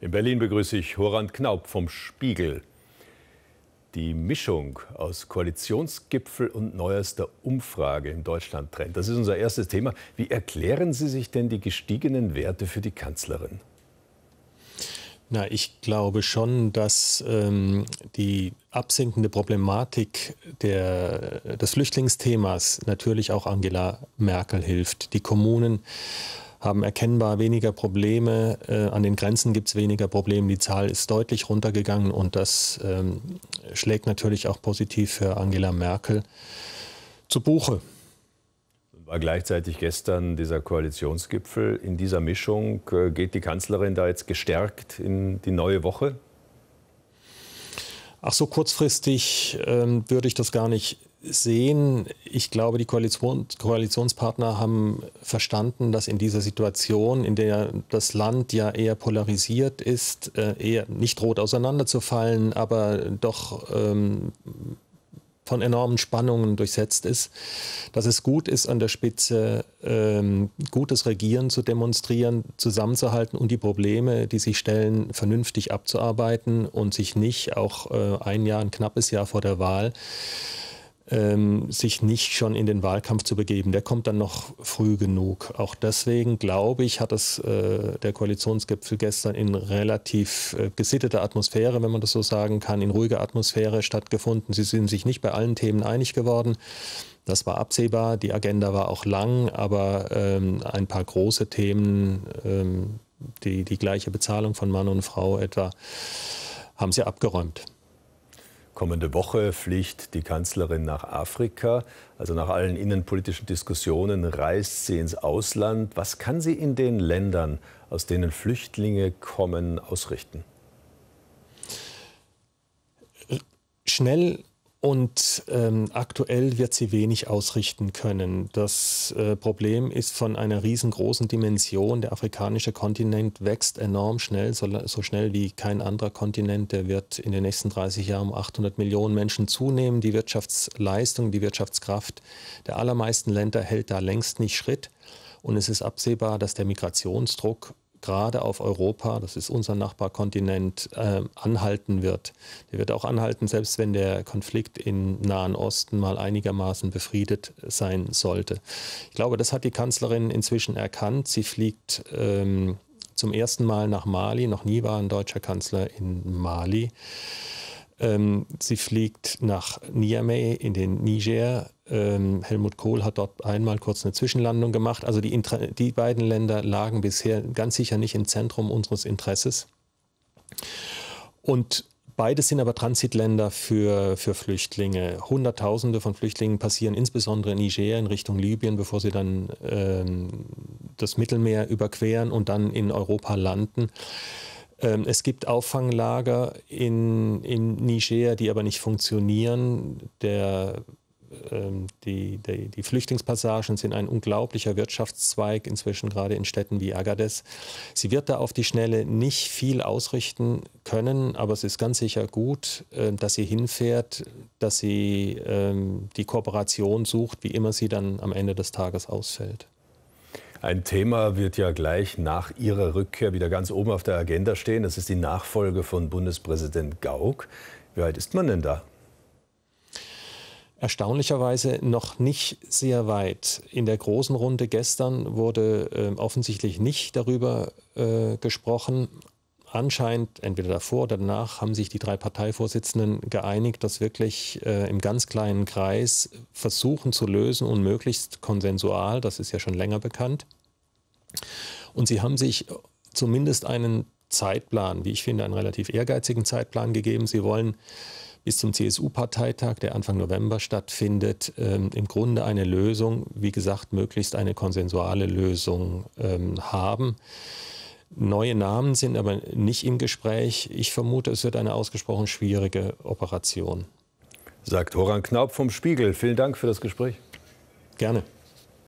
In Berlin begrüße ich Horand Knaub vom Spiegel. Die Mischung aus Koalitionsgipfel und neuester Umfrage im Deutschland-Trend, das ist unser erstes Thema. Wie erklären Sie sich denn die gestiegenen Werte für die Kanzlerin? Na, ich glaube schon, dass ähm, die absinkende Problematik der, des Flüchtlingsthemas natürlich auch Angela Merkel hilft. Die Kommunen haben erkennbar weniger Probleme, äh, an den Grenzen gibt es weniger Probleme, die Zahl ist deutlich runtergegangen und das ähm, schlägt natürlich auch positiv für Angela Merkel zu Buche. War gleichzeitig gestern dieser Koalitionsgipfel. In dieser Mischung äh, geht die Kanzlerin da jetzt gestärkt in die neue Woche? Ach so kurzfristig ähm, würde ich das gar nicht sehen. Ich glaube, die Koalition, Koalitionspartner haben verstanden, dass in dieser Situation, in der das Land ja eher polarisiert ist, äh, eher nicht rot auseinanderzufallen, aber doch ähm, von enormen Spannungen durchsetzt ist, dass es gut ist, an der Spitze ähm, gutes Regieren zu demonstrieren, zusammenzuhalten und die Probleme, die sich stellen, vernünftig abzuarbeiten und sich nicht auch äh, ein Jahr, ein knappes Jahr vor der Wahl ähm, sich nicht schon in den Wahlkampf zu begeben. Der kommt dann noch früh genug. Auch deswegen, glaube ich, hat es äh, der Koalitionsgipfel gestern in relativ äh, gesitteter Atmosphäre, wenn man das so sagen kann, in ruhiger Atmosphäre stattgefunden. Sie sind sich nicht bei allen Themen einig geworden. Das war absehbar. Die Agenda war auch lang, aber ähm, ein paar große Themen, ähm, die, die gleiche Bezahlung von Mann und Frau etwa, haben sie abgeräumt. Kommende Woche fliegt die Kanzlerin nach Afrika. Also nach allen innenpolitischen Diskussionen reist sie ins Ausland. Was kann sie in den Ländern, aus denen Flüchtlinge kommen, ausrichten? Schnell und ähm, aktuell wird sie wenig ausrichten können. Das äh, Problem ist von einer riesengroßen Dimension. Der afrikanische Kontinent wächst enorm schnell, so, so, schnell wie kein anderer Kontinent. Der wird in den nächsten 30 Jahren um 800 Millionen Menschen zunehmen. Die Wirtschaftsleistung, die Wirtschaftskraft der allermeisten Länder hält da längst nicht Schritt. Und es ist absehbar, dass der Migrationsdruck gerade auf Europa, das ist unser Nachbarkontinent, äh, anhalten wird. Der wird auch anhalten, selbst wenn der Konflikt im Nahen Osten mal einigermaßen befriedet sein sollte. Ich glaube, das hat die Kanzlerin inzwischen erkannt. Sie fliegt ähm, zum ersten Mal nach Mali. Noch nie war ein deutscher Kanzler in Mali. Ähm, sie fliegt nach Niamey in den Niger ähm, Helmut Kohl hat dort einmal kurz eine Zwischenlandung gemacht. Also die, die beiden Länder lagen bisher ganz sicher nicht im Zentrum unseres Interesses. Und Beides sind aber Transitländer für, für Flüchtlinge. Hunderttausende von Flüchtlingen passieren insbesondere in Niger in Richtung Libyen, bevor sie dann ähm, das Mittelmeer überqueren und dann in Europa landen. Ähm, es gibt Auffanglager in, in Niger, die aber nicht funktionieren. Der ähm, die, die, die, Flüchtlingspassagen sind ein unglaublicher Wirtschaftszweig inzwischen gerade in Städten wie Agadez. Sie wird da auf die Schnelle nicht viel ausrichten können, aber es ist ganz sicher gut, ähm, dass sie hinfährt, dass sie ähm, die Kooperation sucht, wie immer sie dann am Ende des Tages ausfällt. Ein Thema wird ja gleich nach Ihrer Rückkehr wieder ganz oben auf der Agenda stehen. Das ist die Nachfolge von Bundespräsident Gauck. Wie alt ist man denn da? erstaunlicherweise noch nicht sehr weit. In der großen Runde gestern wurde äh, offensichtlich nicht darüber äh, gesprochen. Anscheinend, entweder davor oder danach, haben sich die drei Parteivorsitzenden geeinigt, das wirklich äh, im ganz kleinen Kreis versuchen zu lösen und möglichst konsensual. Das ist ja schon länger bekannt. Und sie haben sich zumindest einen Zeitplan, wie ich finde, einen relativ ehrgeizigen Zeitplan gegeben. Sie wollen bis zum CSU-Parteitag, der Anfang November stattfindet, ähm, im Grunde eine Lösung, wie gesagt, möglichst eine konsensuale Lösung ähm, haben. Neue Namen sind aber nicht im Gespräch. Ich vermute, es wird eine ausgesprochen schwierige Operation. Sagt Horan Knaub vom Spiegel. Vielen Dank für das Gespräch. Gerne.